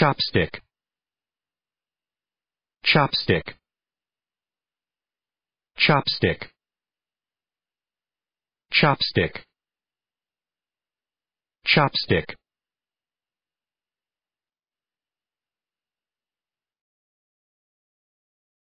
chopstick chopstick chopstick chopstick chopstick